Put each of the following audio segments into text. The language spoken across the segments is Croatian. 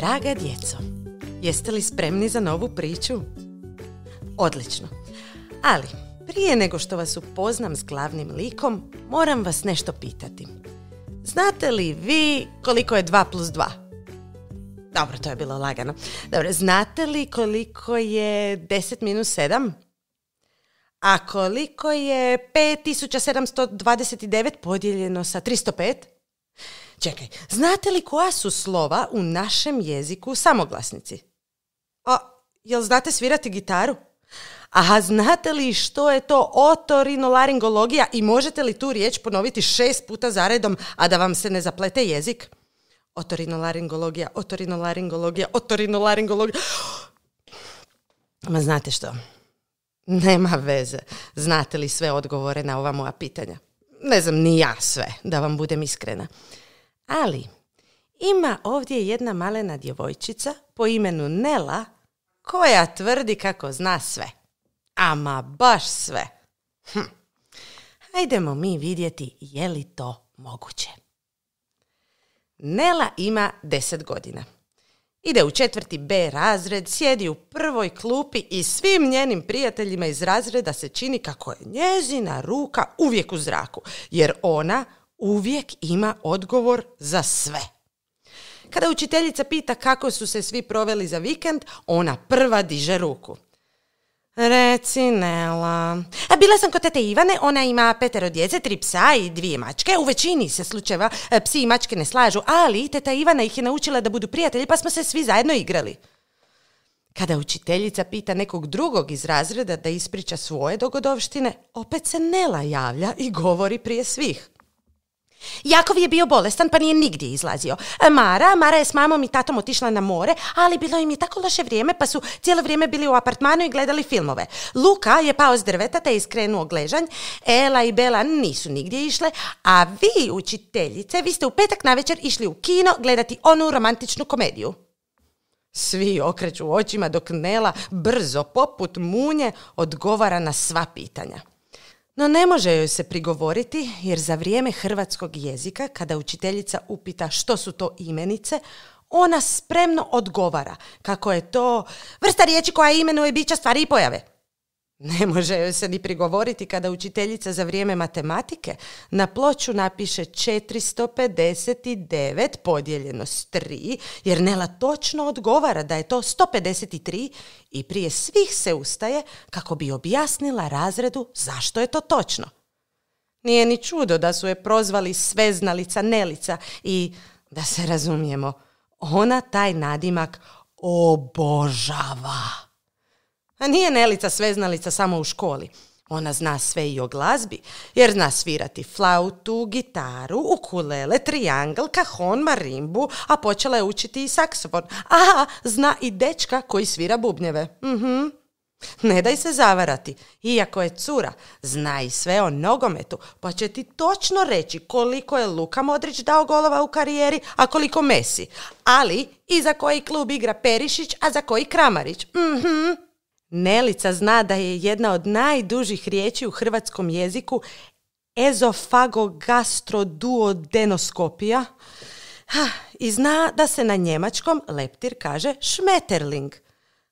Draga djeco, jeste li spremni za novu priču? Odlično. Ali, prije nego što vas upoznam s glavnim likom, moram vas nešto pitati. Znate li vi koliko je 2 plus 2? Dobro, to je bilo lagano. Dobro, znate li koliko je 10 minus 7? A koliko je 5729 podijeljeno sa 305? Čekaj, znate li koja su slova u našem jeziku samoglasnici? A, jel znate svirati gitaru? A znate li što je to otorinolaringologija i možete li tu riječ ponoviti šest puta zaredom, a da vam se ne zaplete jezik? Otorinolaringologija, otorinolaringologija, otorinolaringologija. Ma znate što? Nema veze. Znate li sve odgovore na ova moja pitanja? Ne znam ni ja sve, da vam budem iskrena. Ali, ima ovdje jedna malena djevojčica po imenu Nela koja tvrdi kako zna sve. Ama baš sve. Hm. Hajdemo mi vidjeti je li to moguće. Nela ima deset godina. Ide u četvrti B razred, sjedi u prvoj klupi i svim njenim prijateljima iz razreda se čini kako je njezina ruka uvijek u zraku, jer ona uvijek ima odgovor za sve. Kada učiteljica pita kako su se svi proveli za vikend, ona prva diže ruku. Reci Nela. A bila sam kod tete Ivane, ona ima petero djece, tri psa i dvije mačke. U većini se slučajeva e, psi i mačke ne slažu, ali teta Ivana ih je naučila da budu prijatelji pa smo se svi zajedno igrali. Kada učiteljica pita nekog drugog iz razreda da ispriča svoje dogodovštine, opet se Nela javlja i govori prije svih. Jakov je bio bolestan pa nije nigdje izlazio. E, Mara, Mara je s mamom i tatom otišla na more, ali bilo im je tako loše vrijeme pa su cijelo vrijeme bili u apartmanu i gledali filmove. Luka je pao s drveta te je iskrenuo gležanj, Ela i Bela nisu nigdje išle, a vi, učiteljice, vi ste u petak navečer išli u kino gledati onu romantičnu komediju. Svi okreću očima dok Nela brzo poput munje odgovara na sva pitanja. No ne može joj se prigovoriti jer za vrijeme hrvatskog jezika kada učiteljica upita što su to imenice, ona spremno odgovara kako je to vrsta riječi koja imenuje bića stvari i pojave. Ne može joj se ni prigovoriti kada učiteljica za vrijeme matematike na ploču napiše 459 podijeljeno s 3, jer Nela točno odgovara da je to 153 i prije svih se ustaje kako bi objasnila razredu zašto je to točno. Nije ni čudo da su je prozvali sveznalica Nelica i, da se razumijemo, ona taj nadimak obožava. A nije Nelica sveznalica samo u školi. Ona zna sve i o glazbi, jer zna svirati flautu, gitaru, ukulele, trijangl, kahon, marimbu, a počela je učiti i saksofon. A, zna i dečka koji svira bubnjeve. Mhm. Ne daj se zavarati, iako je cura, zna i sve o nogometu, pa će ti točno reći koliko je Luka Modrić dao golova u karijeri, a koliko Messi. Ali i za koji klub igra Perišić, a za koji Kramarić. Mhm. Nelica zna da je jedna od najdužih riječi u hrvatskom jeziku ezofagogastroduodenoskopija i zna da se na njemačkom leptir kaže šmeterling.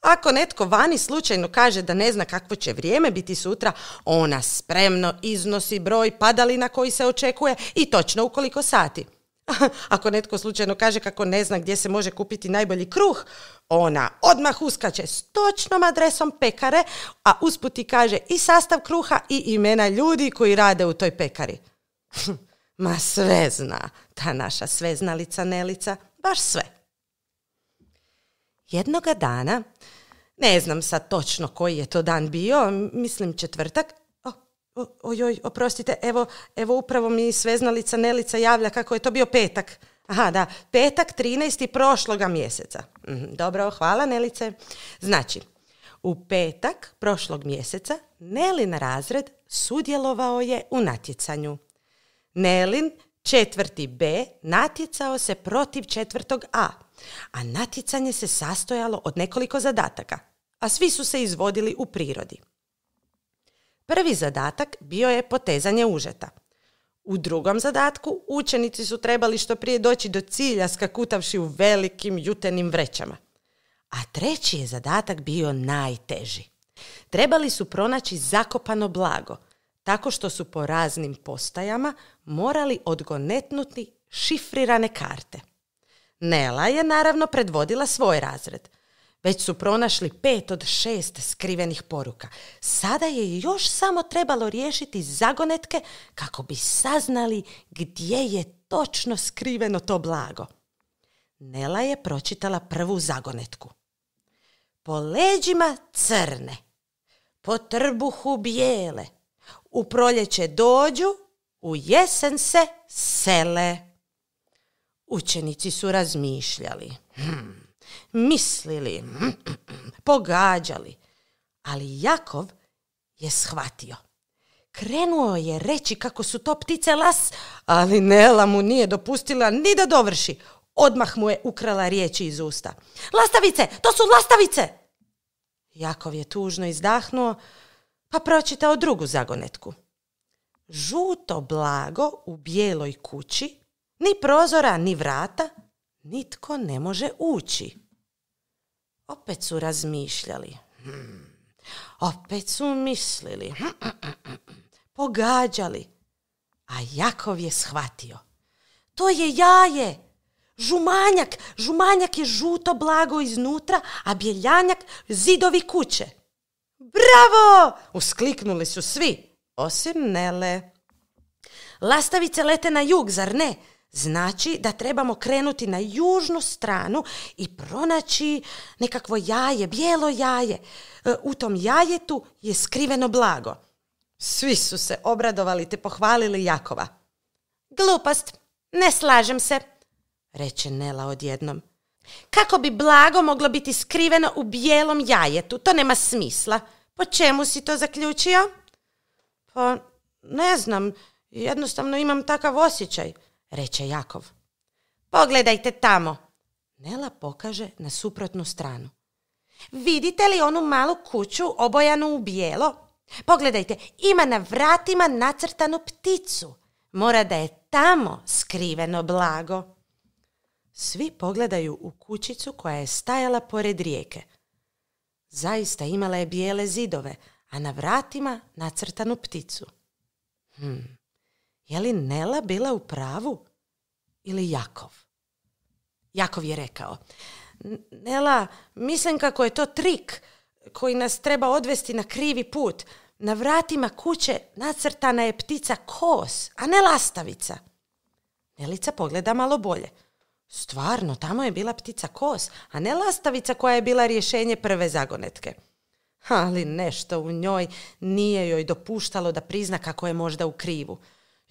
Ako netko vani slučajno kaže da ne zna kakvo će vrijeme biti sutra, ona spremno iznosi broj padalina koji se očekuje i točno u koliko sati. Ako netko slučajno kaže kako ne zna gdje se može kupiti najbolji kruh, ona odmah uskače s točnom adresom pekare, a usput i kaže i sastav kruha i imena ljudi koji rade u toj pekari. Ma sve zna, ta naša sveznalica Nelica, baš sve. Jednoga dana, ne znam sad točno koji je to dan bio, mislim četvrtak, oj, oj, oprostite, evo, evo upravo mi sveznalica Nelica javlja kako je to bio petak. Aha, da, petak 13. prošloga mjeseca. Mhm, dobro, hvala Nelice. Znači, u petak prošlog mjeseca Nelin razred sudjelovao je u natjecanju. Nelin četvrti B natjecao se protiv četvrtog A, a natjecanje se sastojalo od nekoliko zadataka, a svi su se izvodili u prirodi. Prvi zadatak bio je potezanje užeta. U drugom zadatku učenici su trebali što prije doći do cilja skakutavši u velikim jutenim vrećama. A treći je zadatak bio najteži. Trebali su pronaći zakopano blago, tako što su po raznim postajama morali odgonetnuti šifrirane karte. Nela je naravno predvodila svoj razred – već su pronašli pet od šest skrivenih poruka. Sada je još samo trebalo riješiti zagonetke kako bi saznali gdje je točno skriveno to blago. Nela je pročitala prvu zagonetku. Po leđima crne, po trbuhu bijele, u proljeće dođu, u jesen se sele. Učenici su razmišljali. Hmm mislili, pogađali. Ali Jakov je shvatio. Krenuo je reći kako su to ptice las, ali Nela mu nije dopustila ni da dovrši. Odmah mu je ukrala riječi iz usta. Lastavice, to su lastavice! Jakov je tužno izdahnuo, pa pročitao drugu zagonetku. Žuto blago u bijeloj kući, ni prozora, ni vrata, nitko ne može ući. Opet su razmišljali. Hmm. Opet su mislili. Hmm, hmm, Pogađali. A Jakov je shvatio. To je jaje. Žumanjak. Žumanjak je žuto blago iznutra, a bjeljanjak zidovi kuće. Bravo! Uskliknuli su svi, osim Nele. Lastavice lete na jug, zar ne? Znači da trebamo krenuti na južnu stranu i pronaći nekakvo jaje, bijelo jaje. E, u tom jajetu je skriveno blago. Svi su se obradovali te pohvalili Jakova. Glupost, ne slažem se, reče Nela odjednom. Kako bi blago moglo biti skriveno u bijelom jajetu? To nema smisla. Po čemu si to zaključio? Pa ne znam, jednostavno imam takav osjećaj reče Jakov. Pogledajte tamo. Nela pokaže na suprotnu stranu. Vidite li onu malu kuću obojanu u bijelo? Pogledajte, ima na vratima nacrtanu pticu. Mora da je tamo skriveno blago. Svi pogledaju u kućicu koja je stajala pored rijeke. Zaista imala je bijele zidove, a na vratima nacrtanu pticu. Hmm, je li Nela bila u pravu ili Jakov? Jakov je rekao, Nela, mislim kako je to trik koji nas treba odvesti na krivi put. Na vratima kuće nacrtana je ptica kos, a ne lastavica. Nelica pogleda malo bolje. Stvarno, tamo je bila ptica kos, a ne lastavica koja je bila rješenje prve zagonetke. Ali nešto u njoj nije joj dopuštalo da prizna kako je možda u krivu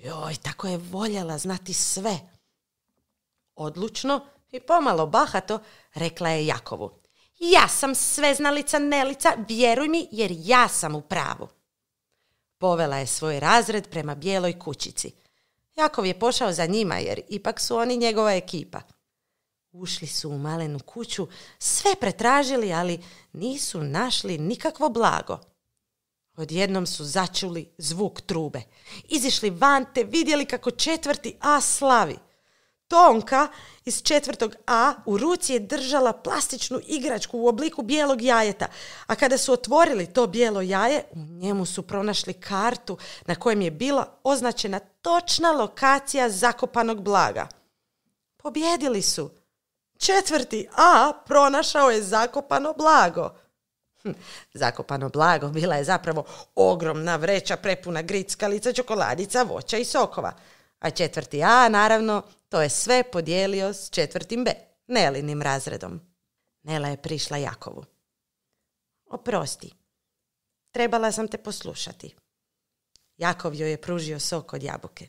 joj, tako je voljela znati sve. Odlučno i pomalo bahato rekla je Jakovu. Ja sam sveznalica Nelica, vjeruj mi jer ja sam u pravu. Povela je svoj razred prema bijeloj kućici. Jakov je pošao za njima jer ipak su oni njegova ekipa. Ušli su u malenu kuću, sve pretražili, ali nisu našli nikakvo blago. Odjednom su začuli zvuk trube. Izišli van te vidjeli kako četvrti A slavi. Tonka iz četvrtog A u ruci je držala plastičnu igračku u obliku bijelog jajeta, a kada su otvorili to bijelo jaje, u njemu su pronašli kartu na kojem je bila označena točna lokacija zakopanog blaga. Pobjedili su. Četvrti A pronašao je zakopano blago. Hm, zakopano blago bila je zapravo ogromna vreća prepuna grickalica, čokoladica, voća i sokova. A četvrti A, naravno, to je sve podijelio s četvrtim B, Nelinim razredom. Nela je prišla Jakovu. Oprosti, trebala sam te poslušati. Jakov joj je pružio sok od jabuke.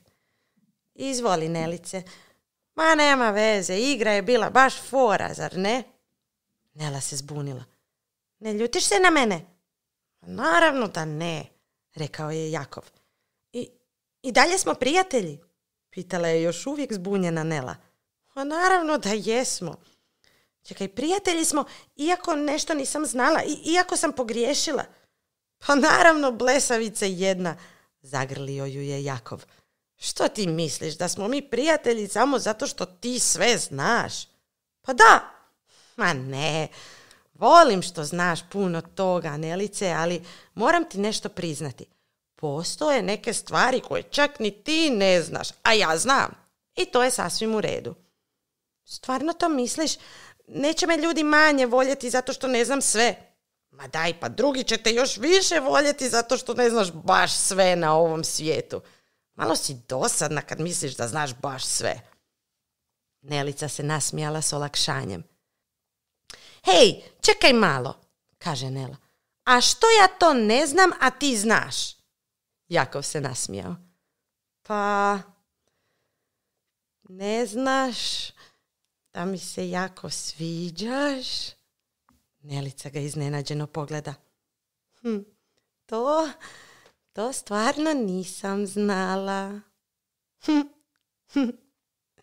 Izvoli, Nelice. Ma nema veze, igra je bila baš fora, zar ne? Nela se zbunila. Ne ljutiš se na mene? Pa naravno da ne, rekao je Jakov. I, i dalje smo prijatelji? Pitala je još uvijek zbunjena Nela. Pa naravno da jesmo. Čekaj, prijatelji smo, iako nešto nisam znala, i, iako sam pogriješila. Pa naravno, blesavice jedna, zagrlio ju je Jakov. Što ti misliš, da smo mi prijatelji samo zato što ti sve znaš? Pa da, ma ne, volim što znaš puno toga, Nelice, ali moram ti nešto priznati. Postoje neke stvari koje čak ni ti ne znaš, a ja znam. I to je sasvim u redu. Stvarno to misliš? Neće me ljudi manje voljeti zato što ne znam sve. Ma daj, pa drugi će te još više voljeti zato što ne znaš baš sve na ovom svijetu. Malo si dosadna kad misliš da znaš baš sve. Nelica se nasmijala s olakšanjem hej, čekaj malo, kaže Nela. A što ja to ne znam, a ti znaš? Jakov se nasmijao. Pa, ne znaš da mi se jako sviđaš? Nelica ga iznenađeno pogleda. Hm, to, to stvarno nisam znala. Hm, hm.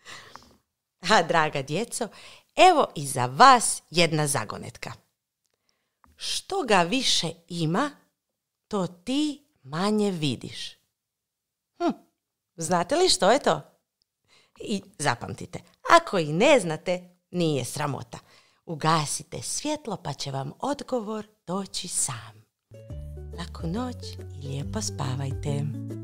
A draga djeco, Evo i za vas jedna zagonetka. Što ga više ima, to ti manje vidiš. Hm, znate li što je to? I zapamtite, ako i ne znate, nije sramota. Ugasite svjetlo pa će vam odgovor doći sam. Laku noć i lijepo spavajte.